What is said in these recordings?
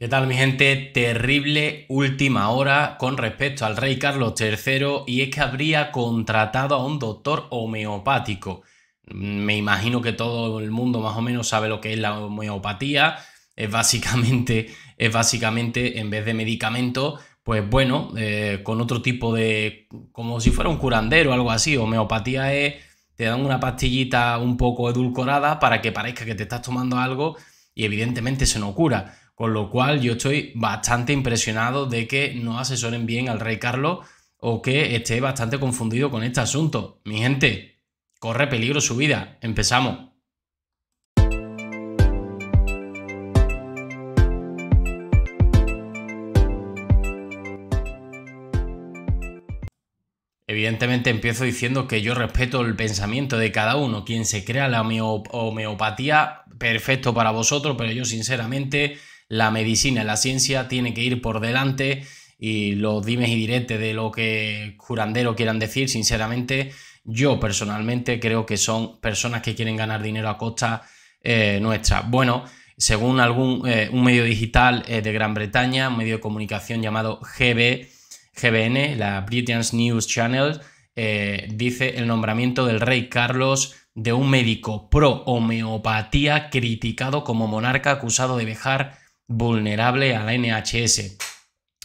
¿Qué tal mi gente? Terrible última hora con respecto al rey Carlos III y es que habría contratado a un doctor homeopático. Me imagino que todo el mundo más o menos sabe lo que es la homeopatía. Es básicamente, es básicamente en vez de medicamento, pues bueno, eh, con otro tipo de... como si fuera un curandero o algo así. Homeopatía es... te dan una pastillita un poco edulcorada para que parezca que te estás tomando algo y evidentemente se no cura con lo cual yo estoy bastante impresionado de que no asesoren bien al rey Carlos o que esté bastante confundido con este asunto. Mi gente, corre peligro su vida. Empezamos. Evidentemente empiezo diciendo que yo respeto el pensamiento de cada uno, quien se crea la homeopatía, perfecto para vosotros, pero yo sinceramente la medicina, la ciencia tiene que ir por delante y los dimes y diretes de lo que curandero quieran decir, sinceramente, yo personalmente creo que son personas que quieren ganar dinero a costa eh, nuestra. Bueno, según algún eh, un medio digital eh, de Gran Bretaña, un medio de comunicación llamado GB, GBN, la British News Channel, dice el nombramiento del rey Carlos de un médico pro homeopatía criticado como monarca acusado de dejar vulnerable a la NHS.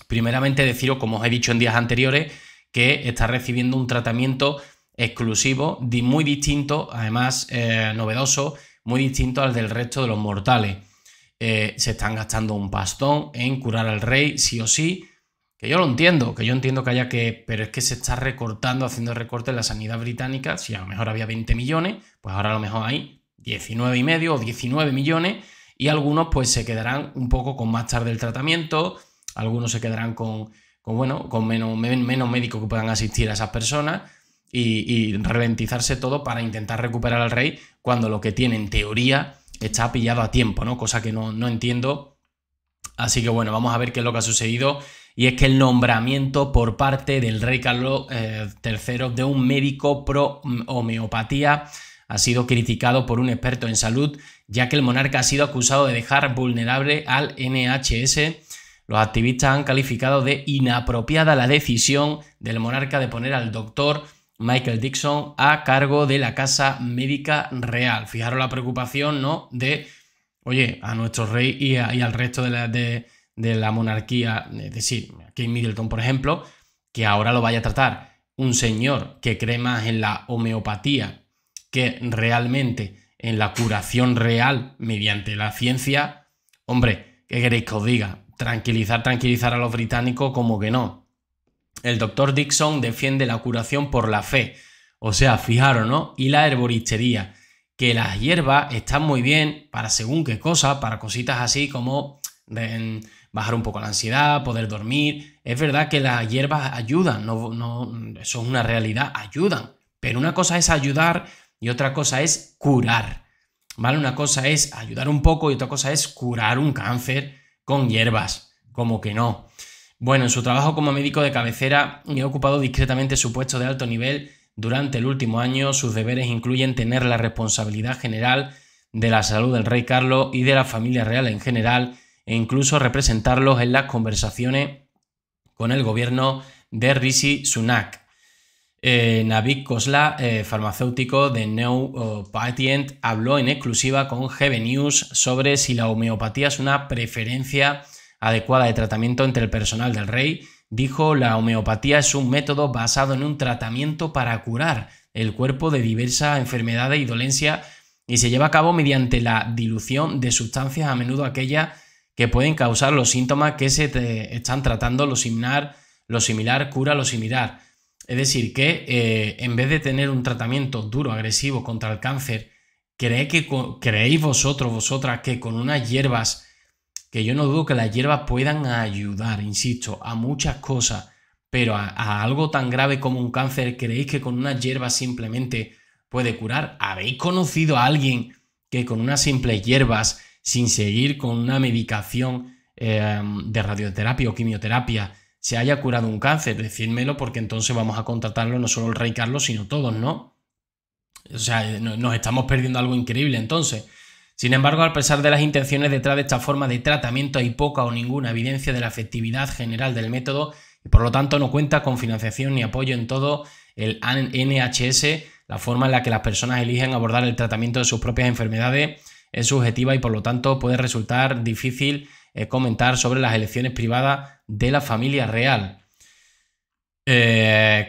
Primeramente deciros, como os he dicho en días anteriores, que está recibiendo un tratamiento exclusivo, muy distinto, además eh, novedoso, muy distinto al del resto de los mortales. Eh, se están gastando un pastón en curar al rey, sí o sí, que yo lo entiendo, que yo entiendo que haya que, pero es que se está recortando, haciendo recortes en la sanidad británica, si a lo mejor había 20 millones, pues ahora a lo mejor hay 19 y medio o 19 millones, y algunos pues se quedarán un poco con más tarde el tratamiento, algunos se quedarán con, bueno, con menos, menos médicos que puedan asistir a esas personas y, reventizarse todo para intentar recuperar al rey cuando lo que tiene en teoría está pillado a tiempo, ¿no? Cosa que no, entiendo. Así que bueno, vamos a ver qué es lo que ha sucedido. Y es que el nombramiento por parte del rey Carlos III eh, de un médico pro homeopatía ha sido criticado por un experto en salud ya que el monarca ha sido acusado de dejar vulnerable al NHS. Los activistas han calificado de inapropiada la decisión del monarca de poner al doctor Michael Dixon a cargo de la Casa Médica Real. Fijaros la preocupación, ¿no? De, oye, a nuestro rey y, al resto de la, monarquía, es decir, Kate Middleton, por ejemplo, que ahora lo vaya a tratar un señor que cree más en la homeopatía que realmente en la curación real mediante la ciencia, hombre, ¿qué queréis que os diga? Tranquilizar, tranquilizar a los británicos como que no. El doctor Dixon defiende la curación por la fe, o sea, fijaros, ¿no? Y la herboristería, que las hierbas están muy bien para según qué cosa, para cositas así como bajar un poco la ansiedad, poder dormir. Es verdad que las hierbas ayudan, no, no, eso es una realidad, ayudan. Pero una cosa es ayudar, y otra cosa es curar. ¿Vale? Una cosa es ayudar un poco y otra cosa es curar un cáncer con hierbas. Como que no. Bueno, en su trabajo como médico de cabecera, me he ocupado discretamente su puesto de alto nivel durante el último año. Sus deberes incluyen tener la responsabilidad general de la salud del rey Carlos y de la familia real en general, e incluso representarlos en las conversaciones con el gobierno de Rishi Sunak eh, Kosla, eh, farmacéutico de New Patient, habló en exclusiva con GB News sobre si la homeopatía es una preferencia adecuada de tratamiento entre el personal del rey. Dijo, la homeopatía es un método basado en un tratamiento para curar el cuerpo de diversas enfermedades y dolencias y se lleva a cabo mediante la dilución de sustancias, a menudo aquellas que pueden causar los síntomas que se están tratando, lo similar, lo similar cura lo similar. Es decir, que eh, en vez de tener un tratamiento duro, agresivo contra el cáncer, ¿creéis vosotros, vosotras, que con unas hierbas, que yo no dudo que las hierbas puedan ayudar, insisto, a muchas cosas, pero a, algo tan grave como un cáncer, ¿creéis que con unas hierbas simplemente puede curar? ¿Habéis conocido a alguien que con unas simples hierbas, sin seguir con una medicación eh, de radioterapia o quimioterapia, se haya curado un cáncer, decídmelo porque entonces vamos a contratarlo no solo el rey Carlos, sino todos, ¿no? O sea, eh, nos estamos perdiendo algo increíble entonces. Sin embargo, a pesar de las intenciones detrás de esta forma de tratamiento, hay poca o ninguna evidencia de la efectividad general del método y por lo tanto no cuenta con financiación ni apoyo en todo el NHS. La forma en la que las personas eligen abordar el tratamiento de sus propias enfermedades es subjetiva y por lo tanto puede resultar difícil eh, comentar sobre las elecciones privadas de la familia real.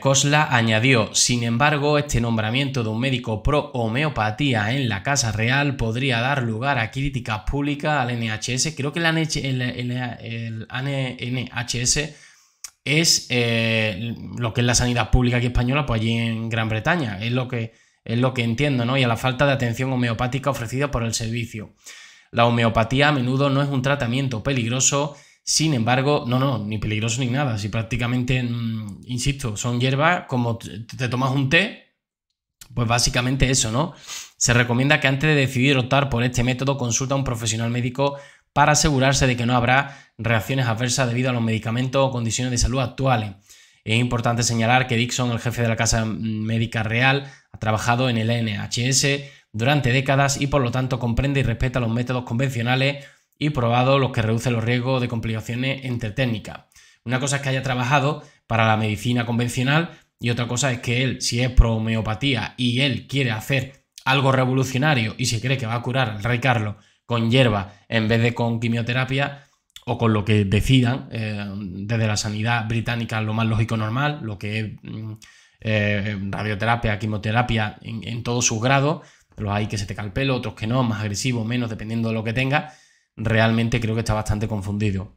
Cosla eh, añadió, sin embargo, este nombramiento de un médico pro homeopatía en la Casa Real podría dar lugar a críticas públicas al NHS. Creo que el, NHS es eh, lo que es la sanidad pública aquí española, pues allí en Gran Bretaña, es lo que, es lo que entiendo, ¿no? Y a la falta de atención homeopática ofrecida por el servicio. La homeopatía a menudo no es un tratamiento peligroso, sin embargo, no, no, ni peligroso ni nada. Si prácticamente, mm, insisto, son hierbas, como te tomas un té, pues básicamente eso, ¿no? Se recomienda que antes de decidir optar por este método consulta a un profesional médico para asegurarse de que no habrá reacciones adversas debido a los medicamentos o condiciones de salud actuales. Es importante señalar que Dixon, el jefe de la Casa Médica Real, ha trabajado en el NHS durante décadas y por lo tanto comprende y respeta los métodos convencionales y probados, los que reducen los riesgos de complicaciones entre técnicas. Una cosa es que haya trabajado para la medicina convencional y otra cosa es que él, si es pro homeopatía y él quiere hacer algo revolucionario y se cree que va a curar al rey Carlos con hierba en vez de con quimioterapia o con lo que decidan eh, desde la sanidad británica, lo más lógico normal, lo que es mm, eh, radioterapia, quimioterapia en, en todos sus grados, los hay que se te calpelo, otros que no, más agresivo, menos, dependiendo de lo que tenga. Realmente creo que está bastante confundido.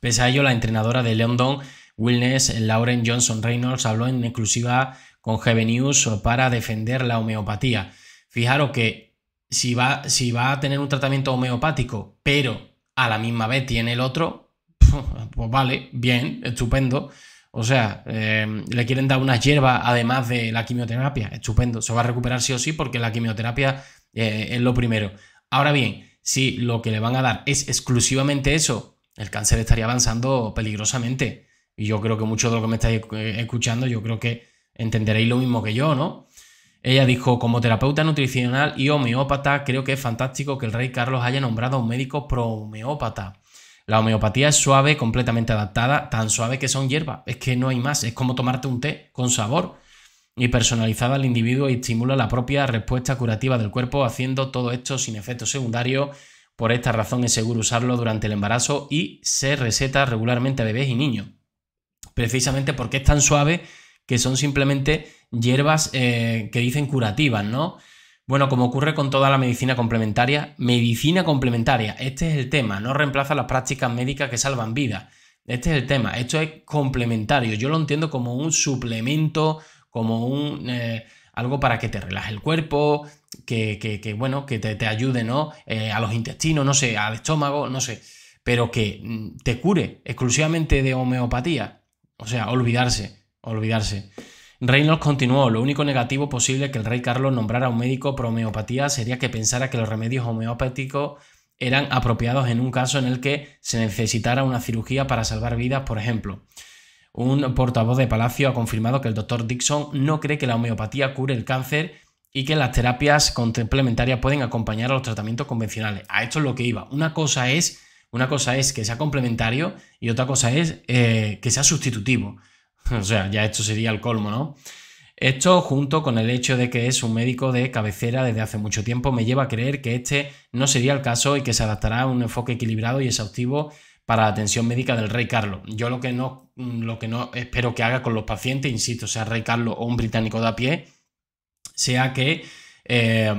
Pese a ello, la entrenadora de don Wilness Lauren Johnson Reynolds, habló en exclusiva con GB News para defender la homeopatía. Fijaros que si va, si va a tener un tratamiento homeopático, pero a la misma vez tiene el otro, pues vale, bien, estupendo. O sea, em, le quieren dar unas hierbas además de la quimioterapia. Estupendo, se va a recuperar sí o sí porque la quimioterapia eh, es lo primero. Ahora bien, si lo que le van a dar es exclusivamente eso, el cáncer estaría avanzando peligrosamente. Y yo creo que muchos de los que me estáis eh, escuchando, yo creo que entenderéis lo mismo que yo, ¿no? Ella dijo, como terapeuta nutricional y homeópata, creo que es fantástico que el rey Carlos haya nombrado a un médico pro homeópata. La homeopatía es suave, completamente adaptada, tan suave que son hierbas. Es que no hay más, es como tomarte un té con sabor y personalizada al individuo y estimula la propia respuesta curativa del cuerpo, haciendo todo esto sin efectos secundarios. Por esta razón es seguro usarlo durante el embarazo y se receta regularmente a bebés y niños. Precisamente porque es tan suave que son simplemente hierbas eh, que dicen curativas, ¿no? Bueno, como ocurre con toda la medicina complementaria, medicina complementaria, este es el tema, no reemplaza las prácticas médicas que salvan vidas. Este es el tema, esto es complementario, yo lo entiendo como un suplemento, como un... Eh, algo para que te relaje el cuerpo, que, bueno, que te, ayude, ¿no? Eh, a los intestinos, no sé, al estómago, no sé, pero que mm, te cure exclusivamente de homeopatía. O sea, olvidarse, olvidarse. Reynolds continuó, lo único negativo posible que el rey Carlos nombrara a un médico por homeopatía sería que pensara que los remedios homeopáticos eran apropiados en un caso en el que se necesitara una cirugía para salvar vidas, por ejemplo. Un portavoz de Palacio ha confirmado que el doctor Dixon no cree que la homeopatía cure el cáncer y que las terapias complementarias pueden acompañar a los tratamientos convencionales. A esto es lo que iba. Una cosa es, una cosa es que sea complementario y otra cosa es eh, que sea sustitutivo. O sea, ya esto sería el colmo, ¿no? Esto, junto con el hecho de que es un médico de cabecera desde hace mucho tiempo, me lleva a creer que este no sería el caso y que se adaptará a un enfoque equilibrado y exhaustivo para la atención médica del rey Carlos. Yo lo que no, lo que no espero que haga con los pacientes, insisto, sea rey Carlos o un británico de a pie, sea que eh,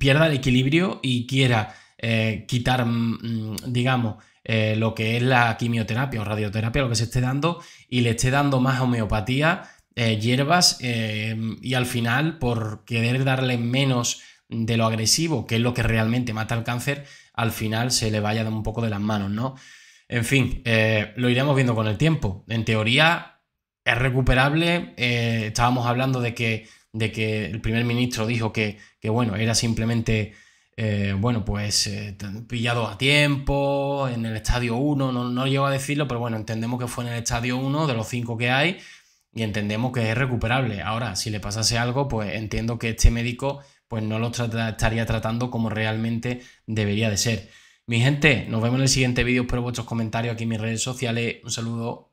pierda el equilibrio y quiera eh, quitar, mm, mm, digamos, eh, lo que es la quimioterapia o radioterapia, lo que se esté dando, y le esté dando más homeopatía, eh, hierbas, y al final, por querer darle menos de lo agresivo, que es lo que realmente mata el cáncer, al final se le vaya un poco de las manos, ¿no? En fin, lo iremos viendo con el tiempo. En teoría, es recuperable. estábamos hablando de que, de que el primer ministro dijo que, que bueno, era simplemente eh, bueno, pues eh, pillado a tiempo, en el estadio 1, no, no llego a decirlo, pero bueno, entendemos que fue en el estadio 1 de los 5 que hay y entendemos que es recuperable. Ahora, si le pasase algo, pues entiendo que este médico pues no lo estaría tratando como realmente debería de ser. Mi gente, nos vemos en el siguiente vídeo, espero vuestros comentarios aquí en mis redes sociales. Un saludo.